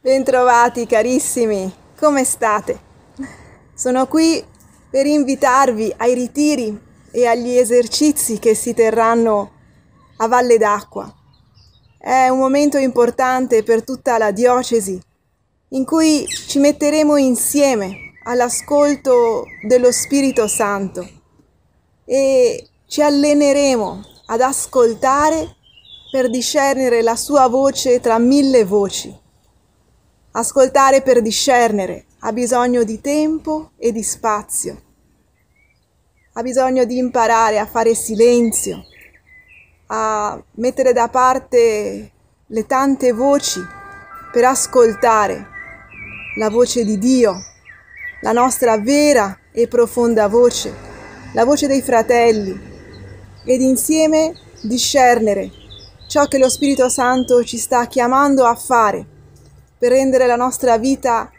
Bentrovati carissimi, come state? Sono qui per invitarvi ai ritiri e agli esercizi che si terranno a Valle d'Acqua. È un momento importante per tutta la diocesi in cui ci metteremo insieme all'ascolto dello Spirito Santo e ci alleneremo ad ascoltare per discernere la sua voce tra mille voci. Ascoltare per discernere ha bisogno di tempo e di spazio. Ha bisogno di imparare a fare silenzio, a mettere da parte le tante voci per ascoltare la voce di Dio, la nostra vera e profonda voce, la voce dei fratelli ed insieme discernere ciò che lo Spirito Santo ci sta chiamando a fare per rendere la nostra vita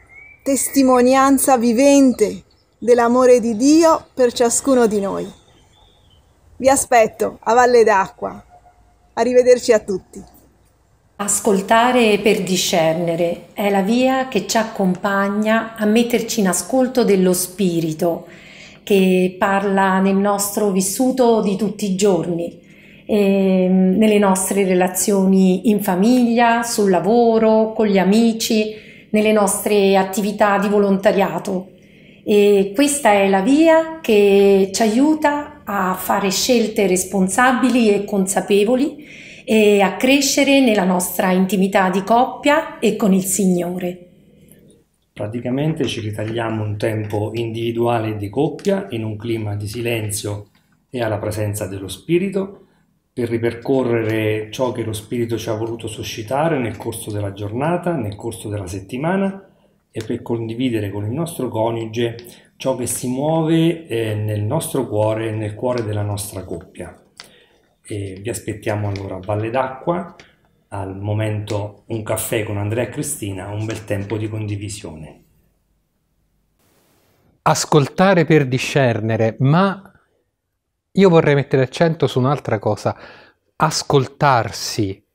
testimonianza vivente dell'amore di Dio per ciascuno di noi. Vi aspetto a Valle d'Acqua. Arrivederci a tutti. Ascoltare per discernere è la via che ci accompagna a metterci in ascolto dello Spirito che parla nel nostro vissuto di tutti i giorni eh, nelle nostre relazioni in famiglia, sul lavoro, con gli amici, nelle nostre attività di volontariato. E questa è la via che ci aiuta a fare scelte responsabili e consapevoli e a crescere nella nostra intimità di coppia e con il Signore. Praticamente ci ritagliamo un tempo individuale e di coppia in un clima di silenzio e alla presenza dello Spirito per ripercorrere ciò che lo Spirito ci ha voluto suscitare nel corso della giornata, nel corso della settimana e per condividere con il nostro coniuge ciò che si muove eh, nel nostro cuore e nel cuore della nostra coppia. E vi aspettiamo allora a Valle d'Acqua, al momento un caffè con Andrea e Cristina, un bel tempo di condivisione. Ascoltare per discernere, ma io vorrei mettere accento su un'altra cosa, ascoltarsi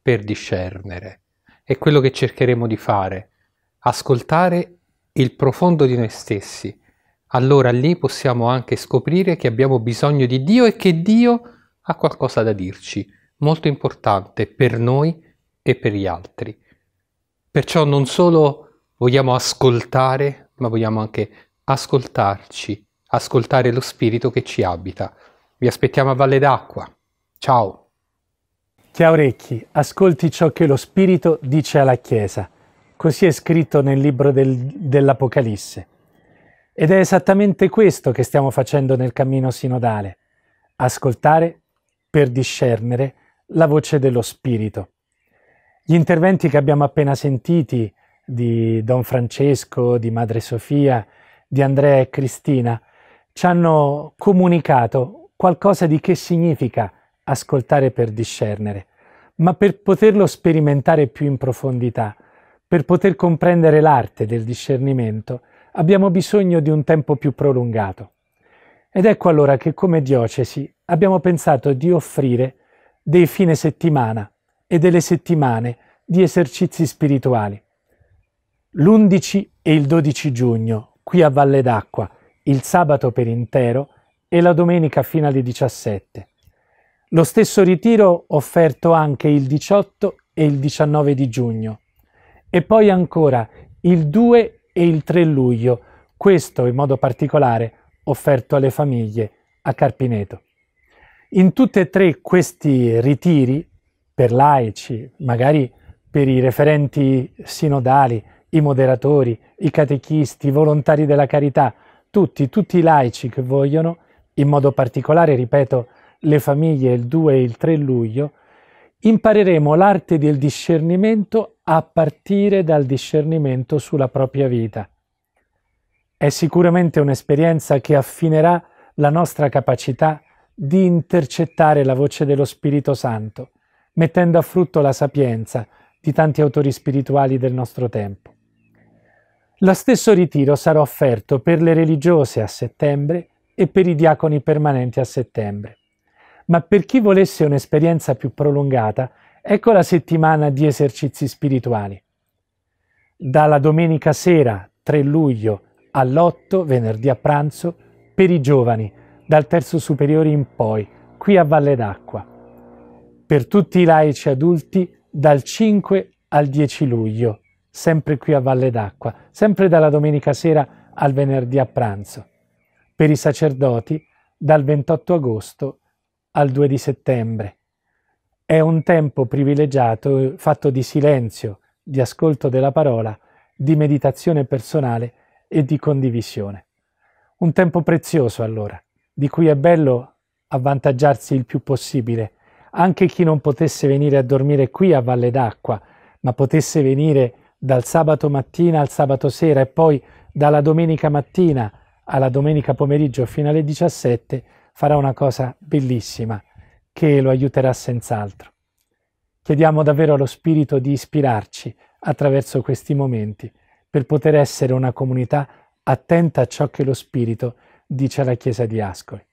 per discernere. È quello che cercheremo di fare, ascoltare il profondo di noi stessi. Allora lì possiamo anche scoprire che abbiamo bisogno di Dio e che Dio ha qualcosa da dirci, molto importante per noi e per gli altri. Perciò non solo vogliamo ascoltare, ma vogliamo anche ascoltarci ascoltare lo spirito che ci abita. Vi aspettiamo a Valle d'Acqua. Ciao! ha orecchi, ascolti ciò che lo Spirito dice alla Chiesa. Così è scritto nel libro del, dell'Apocalisse. Ed è esattamente questo che stiamo facendo nel cammino sinodale. Ascoltare per discernere la voce dello Spirito. Gli interventi che abbiamo appena sentiti di Don Francesco, di Madre Sofia, di Andrea e Cristina ci hanno comunicato qualcosa di che significa ascoltare per discernere, ma per poterlo sperimentare più in profondità, per poter comprendere l'arte del discernimento, abbiamo bisogno di un tempo più prolungato. Ed ecco allora che come diocesi abbiamo pensato di offrire dei fine settimana e delle settimane di esercizi spirituali. L'11 e il 12 giugno, qui a Valle d'Acqua, il sabato per intero e la domenica fino alle 17. Lo stesso ritiro offerto anche il 18 e il 19 di giugno e poi ancora il 2 e il 3 luglio, questo in modo particolare offerto alle famiglie a Carpineto. In tutti e tre questi ritiri, per laici, magari per i referenti sinodali, i moderatori, i catechisti, i volontari della carità, tutti, tutti i laici che vogliono, in modo particolare, ripeto, le famiglie il 2 e il 3 luglio, impareremo l'arte del discernimento a partire dal discernimento sulla propria vita. È sicuramente un'esperienza che affinerà la nostra capacità di intercettare la voce dello Spirito Santo, mettendo a frutto la sapienza di tanti autori spirituali del nostro tempo. Lo stesso ritiro sarà offerto per le religiose a settembre e per i diaconi permanenti a settembre. Ma per chi volesse un'esperienza più prolungata, ecco la settimana di esercizi spirituali. Dalla domenica sera 3 luglio all'8 venerdì a pranzo per i giovani dal terzo superiore in poi, qui a Valle d'Acqua. Per tutti i laici adulti dal 5 al 10 luglio sempre qui a Valle d'Acqua, sempre dalla domenica sera al venerdì a pranzo. Per i sacerdoti dal 28 agosto al 2 di settembre. È un tempo privilegiato eh, fatto di silenzio, di ascolto della parola, di meditazione personale e di condivisione. Un tempo prezioso allora, di cui è bello avvantaggiarsi il più possibile, anche chi non potesse venire a dormire qui a Valle d'Acqua, ma potesse venire a dal sabato mattina al sabato sera e poi dalla domenica mattina alla domenica pomeriggio fino alle 17 farà una cosa bellissima che lo aiuterà senz'altro. Chiediamo davvero allo Spirito di ispirarci attraverso questi momenti per poter essere una comunità attenta a ciò che lo Spirito dice alla Chiesa di Ascoli.